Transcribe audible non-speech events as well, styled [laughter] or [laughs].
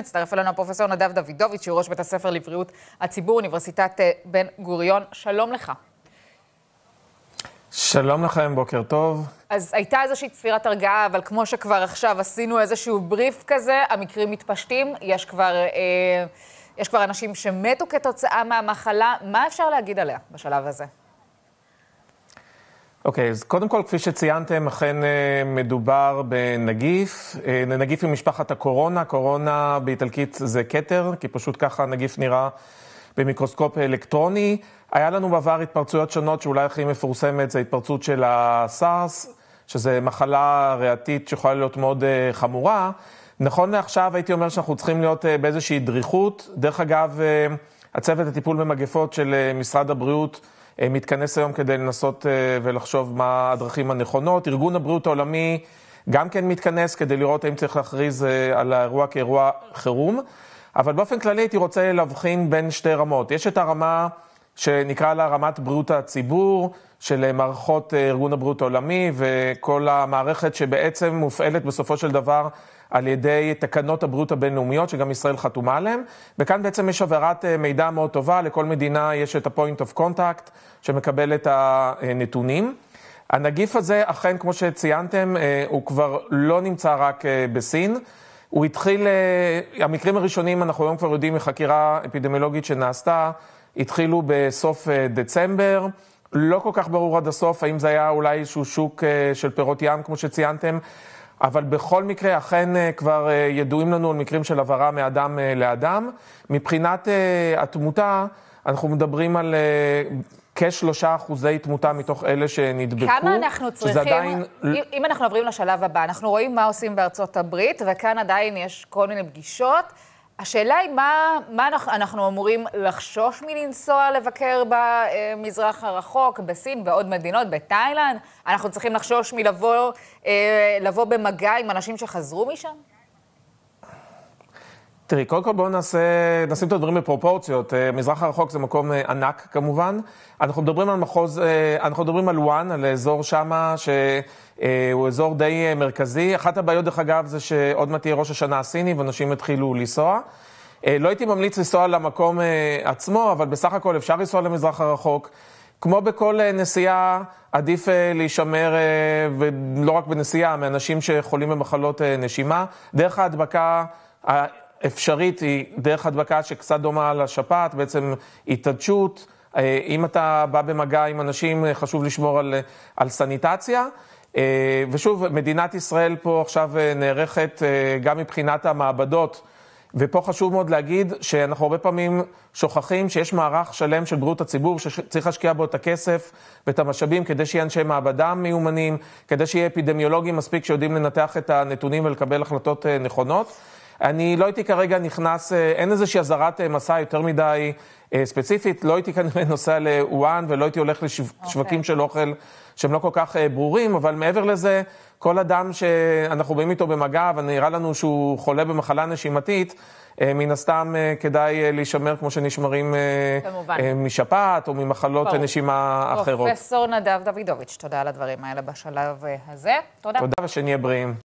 מצטרף אלינו הפרופסור נדב דוידוביץ', שהוא ראש בית הספר לבריאות הציבור, אוניברסיטת אה, בן גוריון. שלום לך. שלום לכם, בוקר טוב. אז הייתה איזושהי צפירת הרגעה, אבל כמו שכבר עכשיו עשינו איזשהו בריף כזה, המקרים מתפשטים, יש כבר, אה, יש כבר אנשים שמתו כתוצאה מהמחלה. מה אפשר להגיד עליה בשלב הזה? אוקיי, okay, אז קודם כל, כפי שציינתם, אכן אה, מדובר בנגיף, אה, נגיף עם משפחת הקורונה, קורונה באיטלקית זה כתר, כי פשוט ככה הנגיף נראה במיקרוסקופ אלקטרוני. היה לנו בעבר התפרצויות שונות, שאולי הכי מפורסמת זה התפרצות של הסארס, שזה מחלה ריאתית שיכולה להיות מאוד אה, חמורה. נכון לעכשיו הייתי אומר שאנחנו צריכים להיות באיזושהי דריכות. דרך אגב, הצוות לטיפול במגפות של משרד הבריאות, אה, מתכנס היום כדי לנסות אה, ולחשוב מה הדרכים הנכונות. ארגון הבריאות העולמי גם כן מתכנס כדי לראות האם צריך להכריז אה, על האירוע כאירוע חירום. אבל באופן כללי הייתי רוצה להבחין בין שתי רמות. יש את הרמה... שנקרא לה רמת בריאות הציבור, של אה, מערכות אה, ארגון הבריאות העולמי וכל המערכת שבעצם מופעלת בסופו של דבר על ידי תקנות הבריאות הבינלאומיות, שגם ישראל חתומה עליהן. וכאן בעצם יש עבירת אה, מידע מאוד טובה, לכל מדינה יש את ה-point of contact שמקבל את הנתונים. הנגיף הזה, אכן, כמו שציינתם, הוא כבר לא נמצא רק בסין. הוא התחיל, אה, המקרים הראשונים, אנחנו היום כבר יודעים מחקירה אפידמיולוגית שנעשתה, התחילו בסוף אה, דצמבר. לא כל כך ברור עד הסוף, האם זה היה אולי איזשהו שוק אה, של פירות ים, כמו שציינתם, אבל בכל מקרה, אכן כבר ידועים לנו על מקרים של העברה מאדם לאדם. מבחינת התמותה, אנחנו מדברים על כשלושה אחוזי תמותה מתוך אלה שנדבקו. כמה אנחנו צריכים, עדיין... אם, אנחנו עוברים לשלב הבא, אנחנו רואים מה עושים בארצות הברית, וכאן עדיין יש כל מיני פגישות. השאלה היא, מה, מה אנחנו, אנחנו אמורים לחשוש מלנסוע לבקר במזרח הרחוק, בסין, בעוד מדינות, בתאילנד? אנחנו צריכים לחשוש מלבוא אה, לבוא במגע עם אנשים שחזרו משם? תראי, קודם כל בואו נעשה, נשים את הדברים בפרופורציות. אה, מזרח הרחוק זה מקום אה, ענק כמובן. אנחנו מדברים על מחוז, אה, אנחנו מדברים על וואן, על אזור שמה, שהוא אזור די מרכזי. אחת הבעיות, דרך אגב, זה שעוד מעט תהיה ראש השנה הסיני ואנשים יתחילו לנסוע. לא הייתי ממליץ לנסוע למקום עצמו, אבל בסך הכל אפשר לנסוע למזרח הרחוק. כמו בכל נסיעה, עדיף להישמר, ולא רק בנסיעה, מאנשים שחולים במחלות נשימה. דרך ההדבקה... אפשרית היא דרך הדבקה שקצת דומה לשפעת, בעצם התעדשות. אה, אם אתה בא במגע עם אנשים, אה, חשוב לשמור על, אה, על סניטציה. ושוב, מדינת ישראל פה עכשיו נערכת גם מבחינת המעבדות. ופה חשוב מאוד להגיד שאנחנו הרבה פעמים שוכחים שיש מערך שלם של בריאות הציבור שצריך להשקיע בו את הכסף ואת המשאבים כדי שיהיה אנשי מעבדה מיומנים, כדי שיהיה אפידמיולוגים מספיק שיודעים לנתח את הנתונים ולקבל החלטות נכונות. אני לא הייתי כרגע נכנס, אה, אין איזושהי אזהרת אה, מסע יותר מדי אה, ספציפית, לא הייתי כנראה [laughs] נוסע לוואן ולא הייתי הולך לשווקים אוקיי. okay. של אוכל שהם לא כל כך ברורים, אבל מעבר לזה, כל אדם שאנחנו באים איתו במגע ונראה לנו שהוא חולה במחלה נשימתית, מן הסתם כדאי להישמר כמו שנשמרים כמובן. משפעת או ממחלות ברור. נשימה אחרות. פרופסור נדב דוידוביץ', תודה על הדברים האלה בשלב הזה. תודה. תודה ושנהיה בריאים.